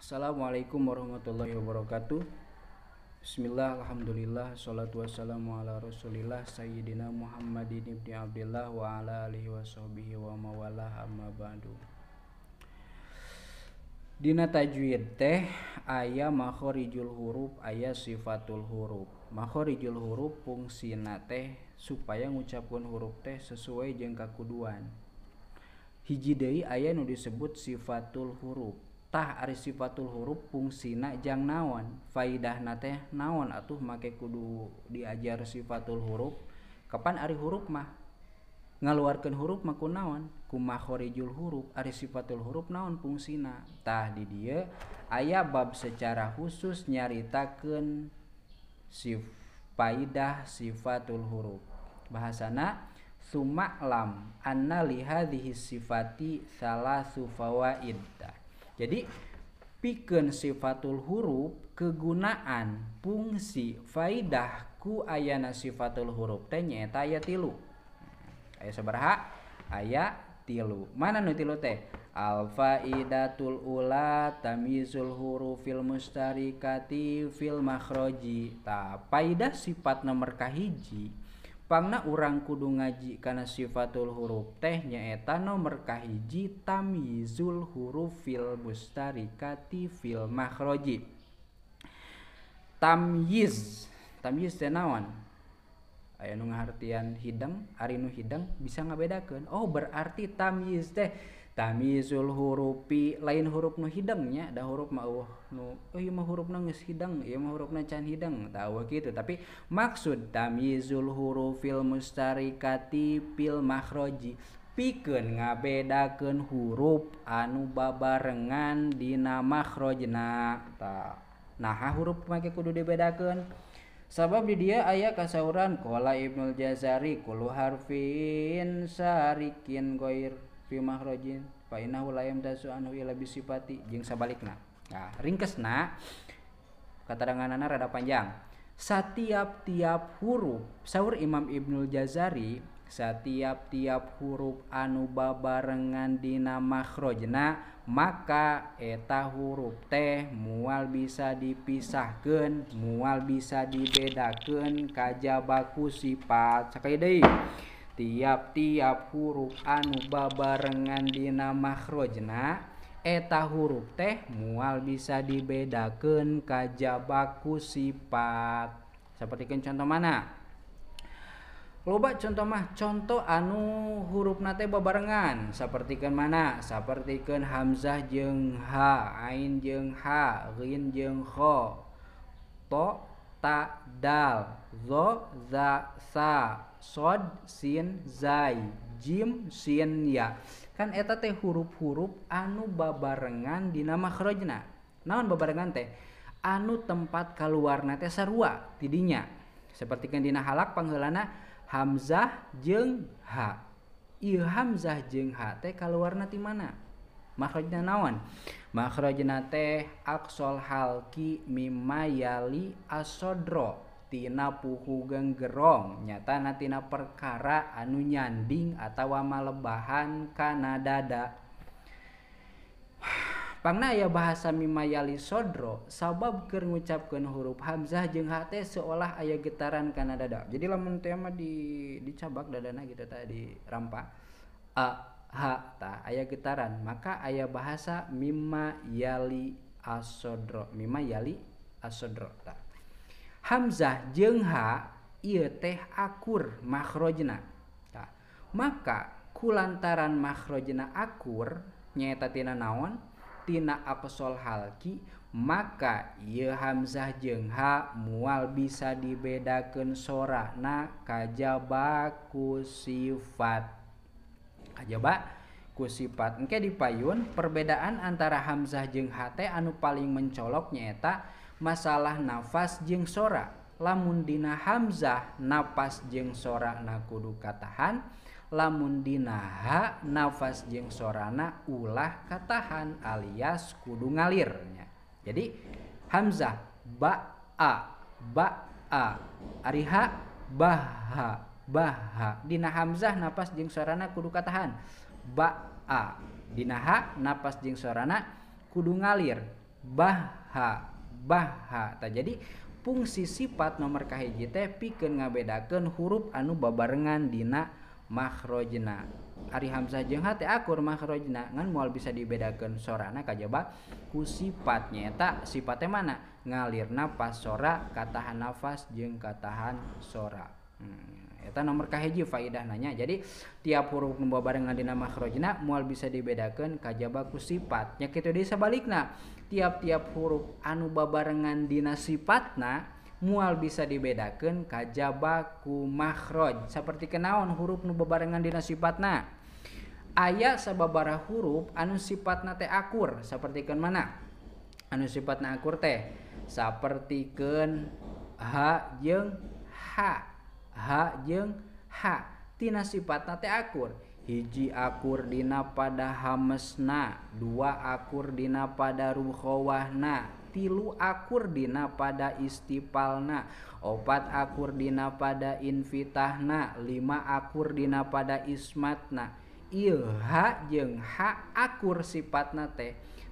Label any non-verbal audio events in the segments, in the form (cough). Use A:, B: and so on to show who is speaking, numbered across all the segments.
A: Assalamualaikum warahmatullahi wabarakatuh Bismillah, Alhamdulillah, Salatu wassalamu ala rasulillah Sayyidina Muhammadin ibn Abdillah Wa ala alihi wa sahbihi wa mawalah amma ba'du Dina tajwid teh Aya makhorijul huruf Ayah sifatul huruf Makhorijul huruf fungsi teh Supaya ngucapkan huruf teh Sesuai jengka kuduan Hiji deui aya nu disebut sifatul huruf tah ari sifatul huruf fungsina jang naon faidahna teh naon atuh make kudu diajar sifatul huruf kapan ari huruf mah ngaluarkan huruf maku naon kumahorijul huruf ari sifatul huruf naon fungsina tah di dia ayah bab secara khusus nyaritakan sif faidah sifatul huruf bahasana sumaklam anna lihadhihi sifati salasu fawaid jadi pikeun sifatul huruf kegunaan fungsi faidah ku ayana sifatul huruf teh nyaeta aya tilu. Aya sabaraha? Aya tilu. Mana nu tilu teh? Al faidatul ula tamizul hurufil mustarikati fil makhroji. Tah, faidah sifat nomor kahiji urang kudu ngaji kana sifatul huruf teh nya etano merkah iji tamul hu filtarikati filmahrojwan hidang bisa ngabedakan oh, berarti tam de. tamizul hurupi lain huruf nu hidangnya ada huruf ma uh nu oh iya mah huruf nangis hidang iya mah huruf can hidang tahu gitu tapi maksud tamizul hurufil mustarikati pil makroji pikeun ngabedakeun huruf anu babarengan dina makhrojna tak, nah huruf make kudu dibedakeun Sabab di dia ayah kasauran kola Ibnul Jazari kulu harfin sarikin goir mahrojjin lebih sipati jingsa balik nah ringkes nah keteranganrada panjang setiap-tiap huruf Saur Imam Ibnu Jazai setiap-tiap huruf Anuba barengan dina Mahrojna maka eteta huruf teh mual bisa dipisahkan mual bisa dibedakan kaj bakku sifat Sakaide tiap-tiap huruf anu Babarenngan di namamahrojjna eta huruf teh mual bisa dibedakan kajbaku sifat sepertikan contoh mana lubak contoh mah contoh anu hurufnate bababarenngan sepertikan mana sepertiken Hamzah je Ha je hain jengkho to tak dal, zo, za, sa, sod, sin, zai, jim, sin, ya. Kan eta teh huruf-huruf anu babarengan di nama khrojna. Naon babarengan teh? Anu tempat keluarna teh sarua tidinya. Seperti kan dina halak pangheulana hamzah jeng ha. iya hamzah jeng ha teh kaluarna ti mana? Makhrajna naon? Makhrajna teh aksol halki mimma yali asodro tina puhugang gerong nyata natina perkara anu nyanding atau malebahan kana dada (sighs) pangna ya bahasa mimayali sodro sabab ker ngucapkan huruf hamzah jeung hate seolah ayah getaran kana dada jadi lamun tema di dicabak dadana gitu tadi rampa a ha ta ayah getaran maka ayah bahasa mimayali asodro mimayali asodro ta Hamzah jeha akurmakrojna maka kulantaran mahrojna akur nyatatina naontinasol halqi makaia Hamzah jengha mual bisa dibedakan sora na kajba kusifat kusifat dipayun perbedaan antara Hamzah jengha Te anu paling mencolok nyata, masalah nafas jeng sora lamun dina hamzah nafas jeng sora na kudu katahan lamun dina ha nafas jeng sorana ulah katahan alias kudu ngalirnya jadi hamzah ba a ba a ariha ba ha dina hamzah nafas jeng sorana kudu katahan ba a dina ha nafas jeng sorana kudu ngalir ha baha tak jadi fungsi sifat nomor kahiji teh pikeun ngabedakeun huruf anu babarengan dina makhrojna Ari Hamzah jeung hati akur makhrojna ngan moal bisa dibedakeun sorana kajaba ku sifatnya nyaeta sifatnya mana ngalirna pas sora katahan nafas jeung katahan sora hmm. ini nomorkah hijji fadahnya jadi tiap huruf numbabarenngandinamakrojnak mual bisa dibedakan kaj bakku sifatnya kita bisa balik nah tiap-tiap huruf anu Babarenngan Dina sifatna mual bisa dibedakan kajjabakumahroj seperti ke naon huruf nubabarenngandina sifatna ayat sahabatbabbara huruf anu sifatna teakkur seperti kan mana anu sifat nakur teh sepertiken Ha jeng H ha jeng hatina sipatnate akur hiji akur dina pada haesna dua akur dina pada ruhowahna tilu akur dina pada isttippalna opat akur dina pada in invitahna 5 akur dina pada ismatna ilha jengha akur sipatna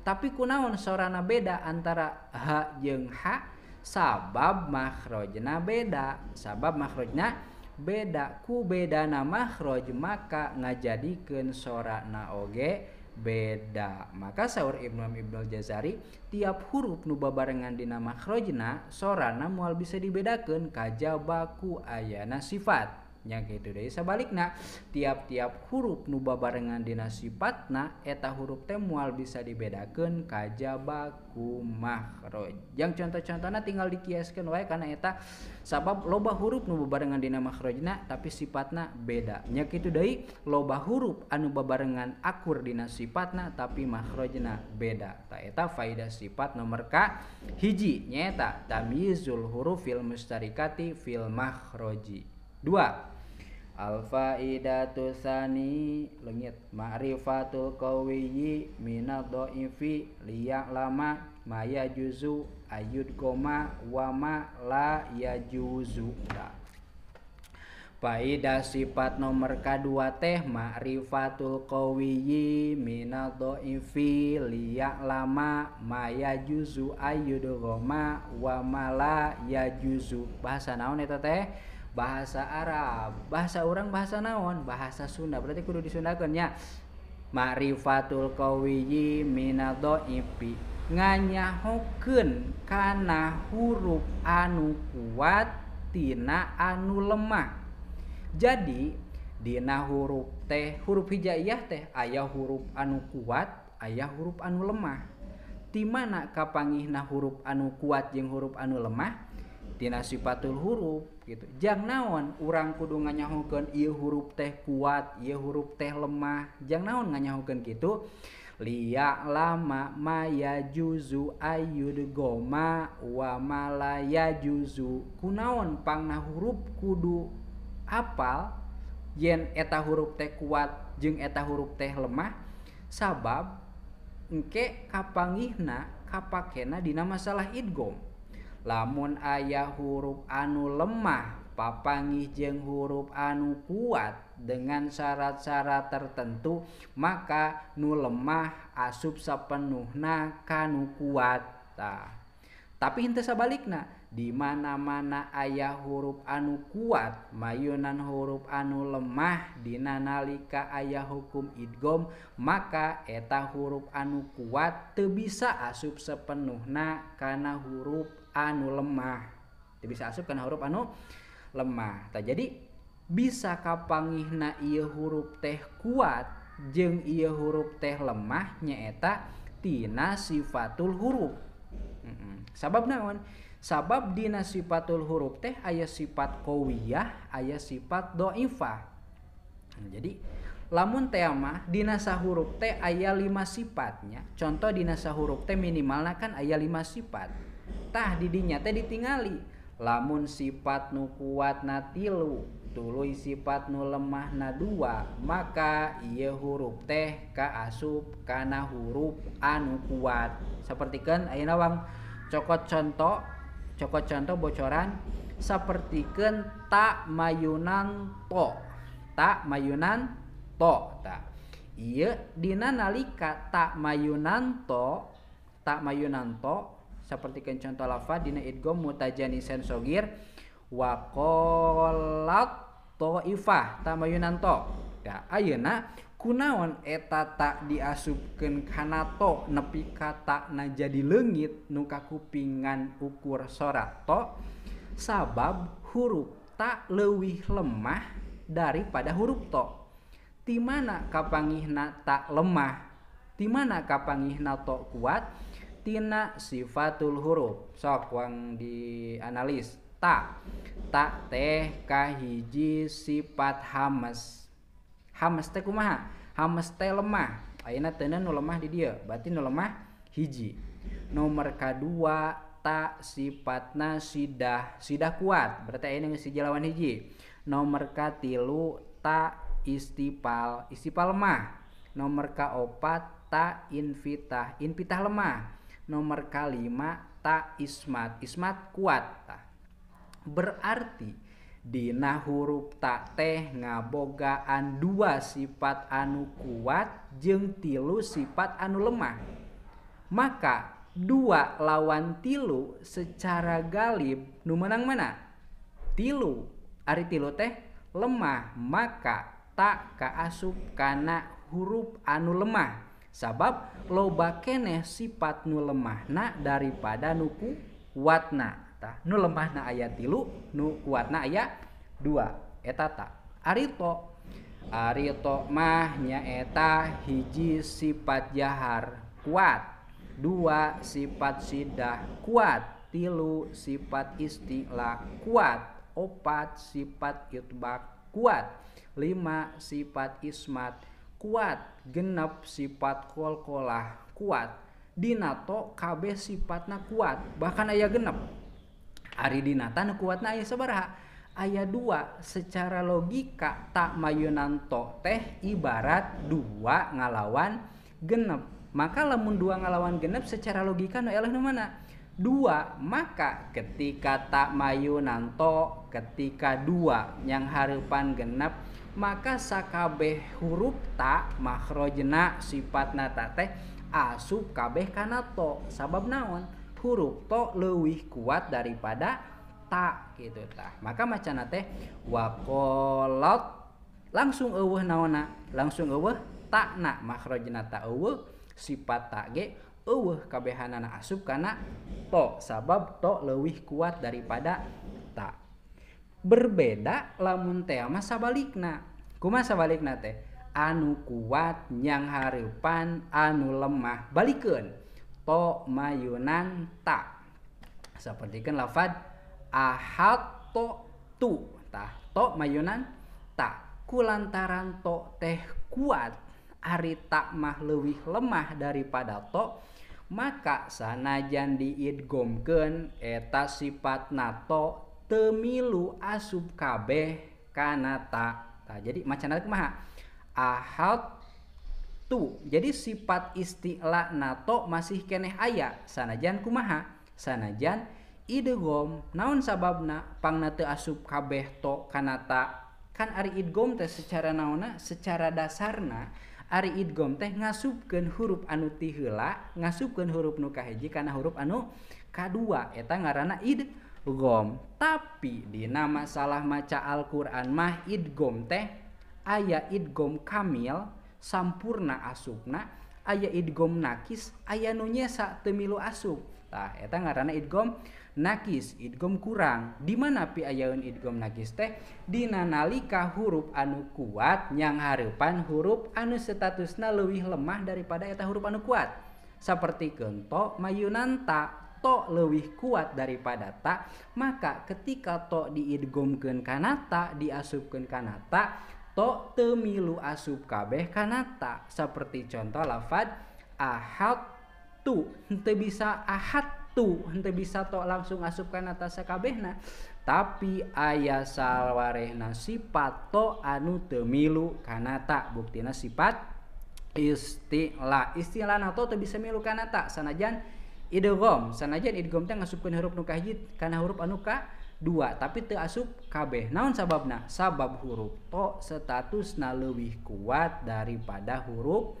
A: tapi kunawan sarana beda antara hak jeng Ha, sabab mahroj na beda sababmakkhrufnya bedaku beda namakhroj maka nga jadiken soran naoge beda maka Saur Ibnu Ibnu Jazai tiap huruf nuba barengandina makrojna soran na mual bisa dibedakan ka jabaku ayana sifat. nya gitu dari sebaliknya tiap-tiap huruf nuba barengan dinasipatna eta huruf temual bisa dibedakan kajabaku makhroj yang contoh-contohnya tinggal dikiaskan wae karena eta sabab loba huruf nuba barengan dina makhrojna tapi sifatna beda nya gitu dari loba huruf anu barengan akur dina sifatna tapi makhrojna beda ta eta faida sifat nomor ka hiji nyeta tamyizul hurufil mustarikati fil makhroji Dua, Al-faidatu sani lengit ma'rifatul minat do'ifi liyak lama maya juzu ayud goma wama la ya juzu Faidah sifat nomor kedua teh ma'rifatul kawiyi qawiyyi do'ifi liyak lama maya juzu ayud goma wa la ya juzu Bahasa naon itu teh? bahasa Arab bahasa orang bahasa nawon bahasa Sunda berarti kuruf disundakennya Mari Fatulwiyi Minpi nganya ho karena huruf anu kuattina anu lemah jadi Di huruf teh huruf hijyah teh ayaah huruf anu kuat ayaah huruf anu lemah di mana kapangin nah huruf anu kuat yang huruf anu lemah punya nasi patul huruf gitu jangan naon orangrang kudu nganyahuken ia huruf teh kuatia huruf teh lemah jangan naon nganyahuken gitu li lama May juzu ayyu the goma waaya juzu kunaonpangna huruf kudu apal yen eta huruf teh kuat jeng eta huruf teh lemah sabab enkek kapan ngna kapak kena di nama masalah idgom lamun ayah huruf anu lemah papangih jeng huruf anu kuat dengan syarat-syarat tertentu maka nu lemah asup sepenuhna kanu kuat nah. tapi hente sebaliknya di mana-mana ayah huruf anu kuat mayunan huruf anu lemah dinanalika ayah hukum idgom maka eta huruf anu kuat teu bisa asup sepenuhna karena huruf anu lemah bisa asup karena huruf anu lemah tak jadi bisa kapangihna iya huruf teh kuat jeng iya huruf teh lemah nyaeta tina sifatul huruf mm -mm. sabab naon sabab dina sifatul huruf teh ayah sifat kowiyah ayah sifat doifah jadi lamun tema dinasa huruf teh ayah lima sifatnya contoh dinasa huruf teh minimalnya kan ayah lima sifat tah didinya teh ditingali lamun sifat nu kuat na tilu tulu sifat nu lemah na dua maka ia huruf teh ka asup karena huruf anu kuat seperti kan ayeuna wang cokot contoh cokot contoh bocoran seperti kan tak mayunan to tak mayunan to tak iya dina nalika tak mayunan to tak mayunan to seperti contoh lafaz dina idgham mutajanisan sogir wa qalat ta'ifah tamayunanto da ya, ayeuna kunaon eta tak diasubkeun kana to nepi ka takna jadi leungit nu kakupingan ukur sorat to sabab huruf tak leuwih lemah daripada huruf to timana kapangihna tak lemah timana kapangihna to kuat tina sifatul huruf sok wang dianalis ta ta teh kahiji sifat hamas hamas teh kumaha hamas teh lemah ayana teuneun nu lemah di dia berarti nu lemah hiji nomor kedua ta sifatna sidah sidah kuat berarti ayeuna si jelawan hiji nomor katilu ta istipal istipal lemah nomor opat ta invitah invitah lemah nomor kalima ta ismat ismat kuat ta. berarti di huruf tak teh ngabogaan dua sifat anu kuat jeng tilu sifat anu lemah maka dua lawan tilu secara galib nu menang mana tilu ari tilu teh lemah maka tak kaasup kana huruf anu lemah sabab loba kene sifat nu na daripada nuku kuatna ta nu na ayat tilu nu na ayat dua etata arito arito mahnya eta hiji sifat jahar kuat dua sifat sidah kuat tilu sifat istilah kuat opat sifat itbak kuat lima sifat ismat kuat genep sifat kol-kolah kuat dinato KB sifatna kuat bahkan ayah genep Ari dinata kuatnya ayah sebaraha ayah dua secara logika tak mayunanto teh ibarat dua ngalawan genep maka lamun dua ngalawan genep secara logika no no mana dua maka ketika tak mayunanto nanto ketika dua yang harapan genep maka sakabeh huruf tak makrojena sifat nata teh asup kabeh kana to sabab naon huruf to lebih kuat daripada tak gitu ta maka macana teh wakolot langsung eueuh naona langsung eueuh takna makrojena ta eueuh sifat tak ge eueuh kabehanana asup kana to sabab to lebih kuat daripada tak berbeda lamun teh masa balikna kuma sabalikna teh anu kuat yang harupan anu lemah balikun, to mayunan tak seperti kan lafad ahato to tu ta to mayunan tak kulantaran to teh kuat ari tak mah lebih lemah daripada to maka sanajan gomken, eta sifat nato millu asup kabeh Kanata jadi macacanik maha a tuh jadi sifat istilahNATO masih kene ayaah sana Jankumaha sanajan ide gom naun sababnapang asup kabeh to Kanata kan ariidm teh secara naona secara dasarna ariid gom teh ngasken huruf anu tila ngassuken huruf nukahji karena huruf anu K2ang ngaana ide gom tapi dina masalah maca Alquran mahid gom teh aya id gom Kamil sampurna asukna aya id gomnakis ayanya saat temmi lo asup ngam nais idm kurang dimanapi ayaun idm nagis teh din nalika huruf anu kuat yang haupan huruf anu status naluwih lemah daripadaeta huruf anu kuat seperti kenok mayunanta to lebih kuat daripada tak maka ketika to diidgomkan kanata diasupkan kanata to temilu asup kabeh kanata seperti contoh lafad ahad tu tebisa bisa ahad tu ente bisa to langsung asup kanata nah tapi ayah salwarehna sifat to anu temilu kanata buktina sifat istilah istilah nato tuh bisa milu kanata sanajan idgham sanajan idgham teh ngasupkeun huruf nu kahiji kana huruf anu ka dua tapi teu asup kabeh naon sababna sabab huruf to statusna leuwih kuat daripada huruf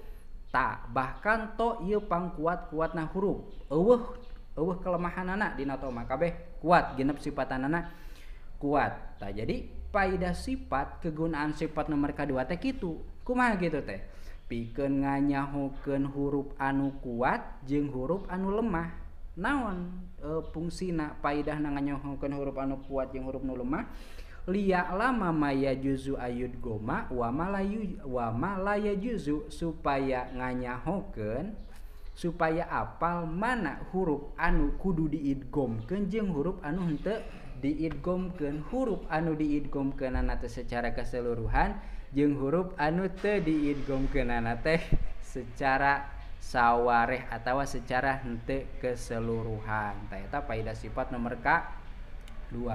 A: ta bahkan to ieu pangkuat kuatna huruf eueuh eueuh kelemahanana dina to mah kabeh kuat genep sifatanana kuat tah jadi paidah sifat kegunaan sifat nomor kedua teh kitu kumaha gitu teh nganya hoken huruf anu kuat jeng huruf anu lemah nawan e, fungsina Paah nanya hoken huruf anu kuat yang huruf lemah Li lama Maya juzu ayut goma Wamalay wamalaya juzu supaya nganya hoken supaya apal mana huruf anu kudu di idgom kenjeng huruf anu diidmken huruf anu diidm ke secara keseluruhan dan jeung huruf anu teu diidgomkeunana teh secara sawareh atau secara hente keseluruhan ternyata faidah sifat nomor K 2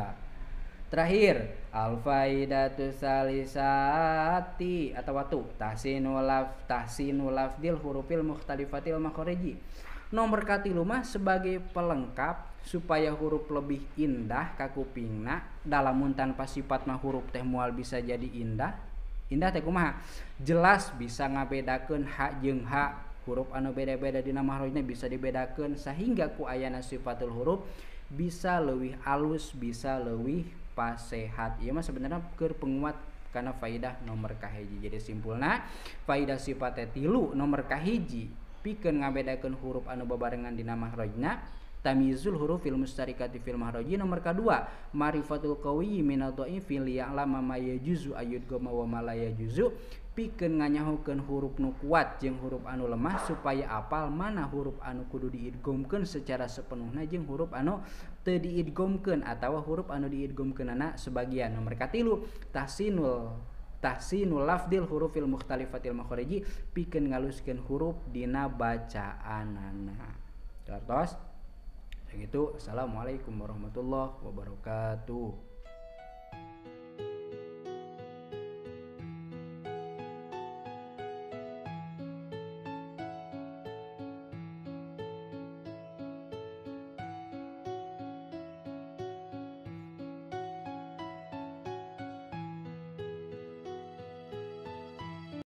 A: terakhir alfaidatu salisati atau watu tahsinulaf tahsinulaf dil hurufil mukhtalifatil makhoriji nomor katilu mah sebagai pelengkap supaya huruf lebih indah kakupingna dalam muntan sifat mah huruf teh mual bisa jadi indah indah teh kumaha jelas bisa ngabedakan hak jeung hak huruf anu beda-beda di nama harusnya bisa dibedakan sehingga ku ayana sifatul huruf bisa lebih alus bisa lebih pasehat Iya mah sebenarnya ke penguat karena faidah nomor kahiji jadi simpulnya faidah sifatnya tilu nomor kahiji pikeun ngabedakan huruf anu babarengan di nama harusnya tamizul hurufil mustarikati fil mahraji nomor kedua marifatul kawi minal dha'ifi liya'lama ma yajuzu ayyud gama wa ma la yajuzu pikeun nganyahokeun huruf nu kuat jeung huruf anu lemah supaya apal mana huruf anu kudu diidgomkeun secara sepenuhnya jeng huruf anu teu atau atawa huruf anu anak sebagian nomor katilu tahsinul tahsinul lafdil huruf hurufil mukhtalifatil makhriji pikeun ngaluskan huruf dina anak contoh yang itu, Assalamualaikum warahmatullahi wabarakatuh.